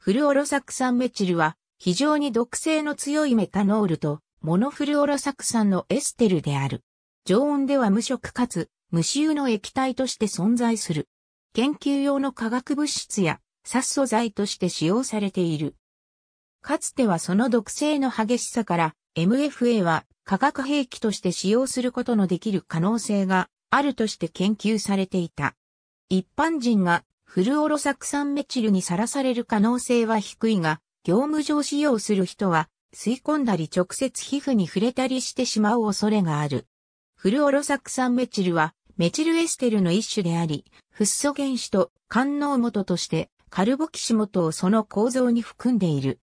フルオロサクサンメチルは非常に毒性の強いメタノールとモノフルオロサクサンのエステルである。常温では無色かつ無臭の液体として存在する。研究用の化学物質や殺素剤として使用されている。かつてはその毒性の激しさから MFA は化学兵器として使用することのできる可能性があるとして研究されていた。一般人がフルオロ酢酸メチルにさらされる可能性は低いが、業務上使用する人は吸い込んだり直接皮膚に触れたりしてしまう恐れがある。フルオロ酢酸メチルはメチルエステルの一種であり、フッ素原子と官能元としてカルボキシ元をその構造に含んでいる。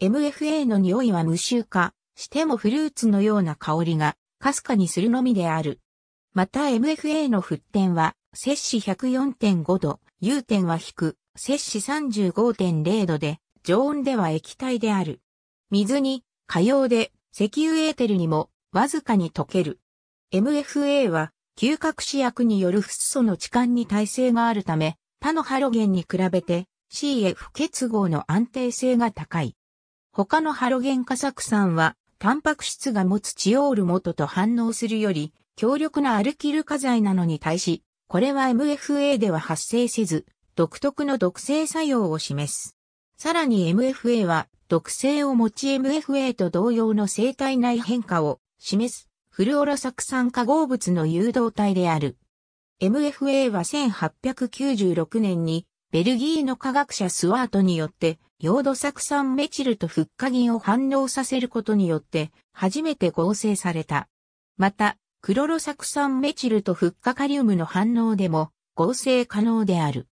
MFA の匂いは無臭化してもフルーツのような香りがかすかにするのみである。また MFA の沸点は摂氏104.5度、融点は低、摂氏35.0度で、常温では液体である。水に、火用で、石油エーテルにも、わずかに溶ける。MFA は、嗅覚試薬によるフッ素の置換に耐性があるため、他のハロゲンに比べて CF 結合の安定性が高い。他のハロゲン化作酸は、タンパク質が持つチオール元と反応するより、強力なアルキル化剤なのに対し、これは MFA では発生せず、独特の毒性作用を示す。さらに MFA は、毒性を持ち MFA と同様の生体内変化を示す、フルオロ酢酸化合物の誘導体である。MFA は1896年に、ベルギーの科学者スワートによって、ヨード酢酸メチルとフッギンを反応させることによって、初めて合成された。また、クロロ酢酸メチルとフッカカリウムの反応でも合成可能である。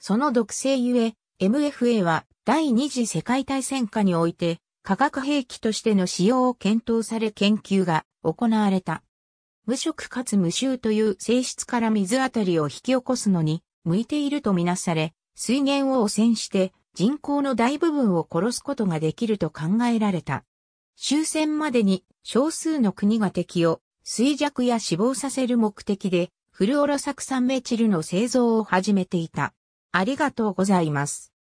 その毒性ゆえ、MFA は第二次世界大戦下において化学兵器としての使用を検討され研究が行われた。無色かつ無臭という性質から水あたりを引き起こすのに向いているとみなされ、水源を汚染して人口の大部分を殺すことができると考えられた。終戦までに少数の国が敵を衰弱や死亡させる目的で、フルオロサク酸メチルの製造を始めていた。ありがとうございます。